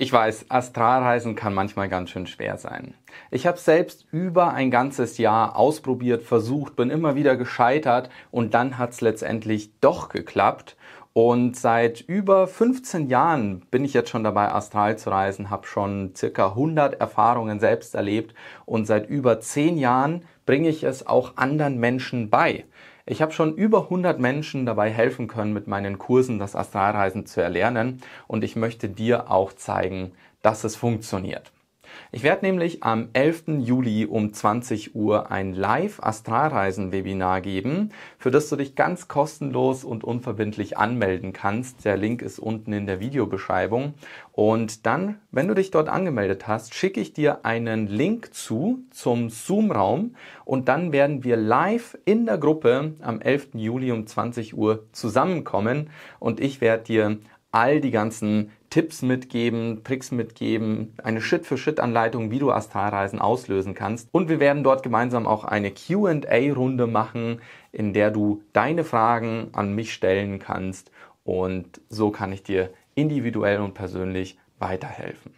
Ich weiß, Astralreisen kann manchmal ganz schön schwer sein. Ich habe selbst über ein ganzes Jahr ausprobiert, versucht, bin immer wieder gescheitert und dann hat es letztendlich doch geklappt. Und seit über 15 Jahren bin ich jetzt schon dabei, astral zu reisen, habe schon circa 100 Erfahrungen selbst erlebt und seit über 10 Jahren bringe ich es auch anderen Menschen bei. Ich habe schon über 100 Menschen dabei helfen können, mit meinen Kursen das Astralreisen zu erlernen und ich möchte dir auch zeigen, dass es funktioniert. Ich werde nämlich am 11. Juli um 20 Uhr ein Live-Astralreisen-Webinar geben, für das du dich ganz kostenlos und unverbindlich anmelden kannst. Der Link ist unten in der Videobeschreibung. Und dann, wenn du dich dort angemeldet hast, schicke ich dir einen Link zu zum Zoom-Raum und dann werden wir live in der Gruppe am 11. Juli um 20 Uhr zusammenkommen und ich werde dir all die ganzen Tipps mitgeben, Tricks mitgeben, eine Shit-für-Shit-Anleitung, wie du Astralreisen auslösen kannst. Und wir werden dort gemeinsam auch eine QA-Runde machen, in der du deine Fragen an mich stellen kannst. Und so kann ich dir individuell und persönlich weiterhelfen.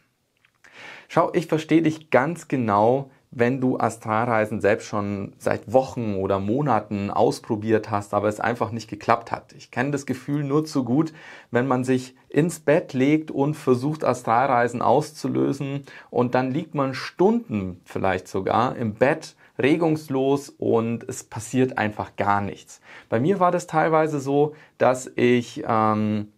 Schau, ich verstehe dich ganz genau wenn du Astralreisen selbst schon seit Wochen oder Monaten ausprobiert hast, aber es einfach nicht geklappt hat. Ich kenne das Gefühl nur zu gut, wenn man sich ins Bett legt und versucht, Astralreisen auszulösen und dann liegt man Stunden vielleicht sogar im Bett regungslos und es passiert einfach gar nichts. Bei mir war das teilweise so, dass ich ähm,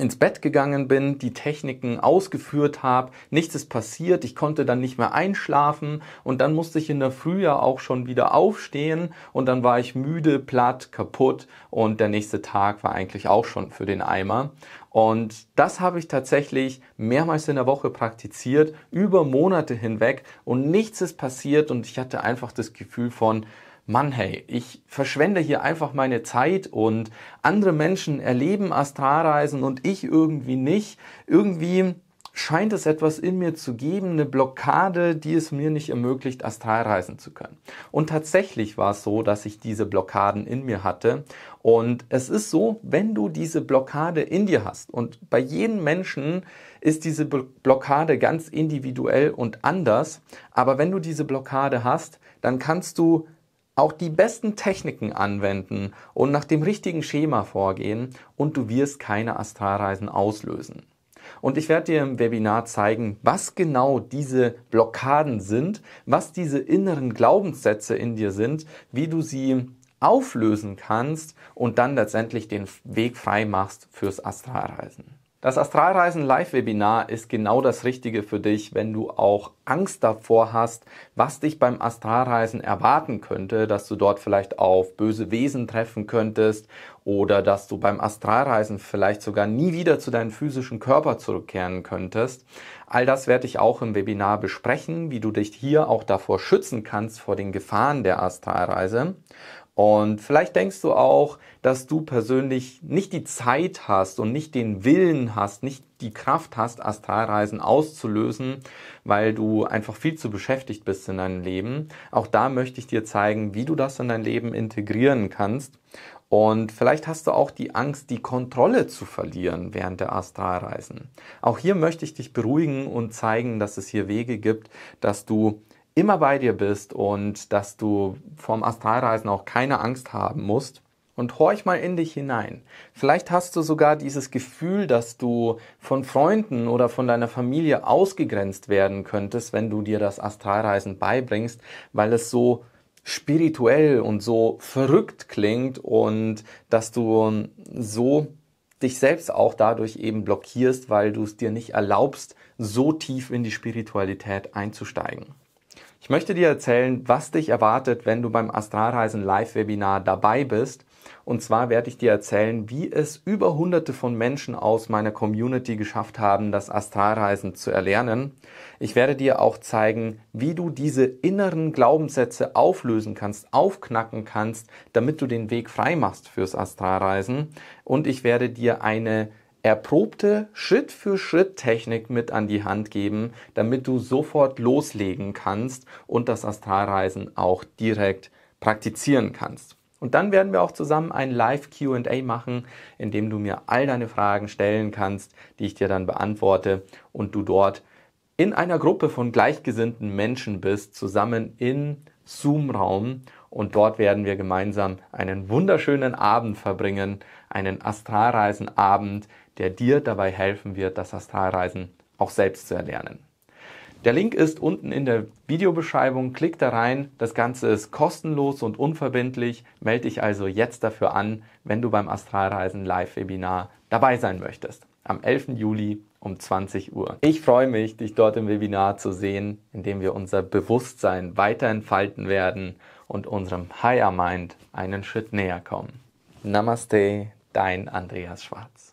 ins Bett gegangen bin, die Techniken ausgeführt habe, nichts ist passiert, ich konnte dann nicht mehr einschlafen und dann musste ich in der Früh ja auch schon wieder aufstehen und dann war ich müde, platt, kaputt und der nächste Tag war eigentlich auch schon für den Eimer. Und das habe ich tatsächlich mehrmals in der Woche praktiziert, über Monate hinweg und nichts ist passiert und ich hatte einfach das Gefühl von, Mann, hey, ich verschwende hier einfach meine Zeit und andere Menschen erleben Astralreisen und ich irgendwie nicht. Irgendwie scheint es etwas in mir zu geben, eine Blockade, die es mir nicht ermöglicht, Astralreisen zu können. Und tatsächlich war es so, dass ich diese Blockaden in mir hatte. Und es ist so, wenn du diese Blockade in dir hast, und bei jedem Menschen ist diese Blockade ganz individuell und anders, aber wenn du diese Blockade hast, dann kannst du auch die besten Techniken anwenden und nach dem richtigen Schema vorgehen und du wirst keine Astralreisen auslösen. Und ich werde dir im Webinar zeigen, was genau diese Blockaden sind, was diese inneren Glaubenssätze in dir sind, wie du sie auflösen kannst und dann letztendlich den Weg frei machst fürs Astralreisen. Das Astralreisen Live-Webinar ist genau das Richtige für dich, wenn du auch Angst davor hast, was dich beim Astralreisen erwarten könnte, dass du dort vielleicht auf böse Wesen treffen könntest oder dass du beim Astralreisen vielleicht sogar nie wieder zu deinem physischen Körper zurückkehren könntest. All das werde ich auch im Webinar besprechen, wie du dich hier auch davor schützen kannst vor den Gefahren der Astralreise. Und vielleicht denkst du auch, dass du persönlich nicht die Zeit hast und nicht den Willen hast, nicht die Kraft hast, Astralreisen auszulösen, weil du einfach viel zu beschäftigt bist in deinem Leben. Auch da möchte ich dir zeigen, wie du das in dein Leben integrieren kannst. Und vielleicht hast du auch die Angst, die Kontrolle zu verlieren während der Astralreisen. Auch hier möchte ich dich beruhigen und zeigen, dass es hier Wege gibt, dass du immer bei dir bist und dass du vom Astralreisen auch keine Angst haben musst. Und horch mal in dich hinein. Vielleicht hast du sogar dieses Gefühl, dass du von Freunden oder von deiner Familie ausgegrenzt werden könntest, wenn du dir das Astralreisen beibringst, weil es so spirituell und so verrückt klingt und dass du so dich selbst auch dadurch eben blockierst, weil du es dir nicht erlaubst, so tief in die Spiritualität einzusteigen. Ich möchte dir erzählen, was dich erwartet, wenn du beim Astralreisen Live-Webinar dabei bist. Und zwar werde ich dir erzählen, wie es über hunderte von Menschen aus meiner Community geschafft haben, das Astralreisen zu erlernen. Ich werde dir auch zeigen, wie du diese inneren Glaubenssätze auflösen kannst, aufknacken kannst, damit du den Weg frei machst fürs Astralreisen. Und ich werde dir eine erprobte Schritt für Schritt Technik mit an die Hand geben, damit du sofort loslegen kannst und das Astralreisen auch direkt praktizieren kannst. Und dann werden wir auch zusammen ein Live QA machen, in dem du mir all deine Fragen stellen kannst, die ich dir dann beantworte und du dort in einer Gruppe von gleichgesinnten Menschen bist, zusammen in Zoom-Raum und dort werden wir gemeinsam einen wunderschönen Abend verbringen, einen Astralreisenabend, der dir dabei helfen wird, das Astralreisen auch selbst zu erlernen. Der Link ist unten in der Videobeschreibung, klick da rein. Das Ganze ist kostenlos und unverbindlich. Melde dich also jetzt dafür an, wenn du beim Astralreisen Live-Webinar dabei sein möchtest. Am 11. Juli um 20 Uhr. Ich freue mich, dich dort im Webinar zu sehen, in dem wir unser Bewusstsein weiter entfalten werden und unserem Higher Mind einen Schritt näher kommen. Namaste, dein Andreas Schwarz.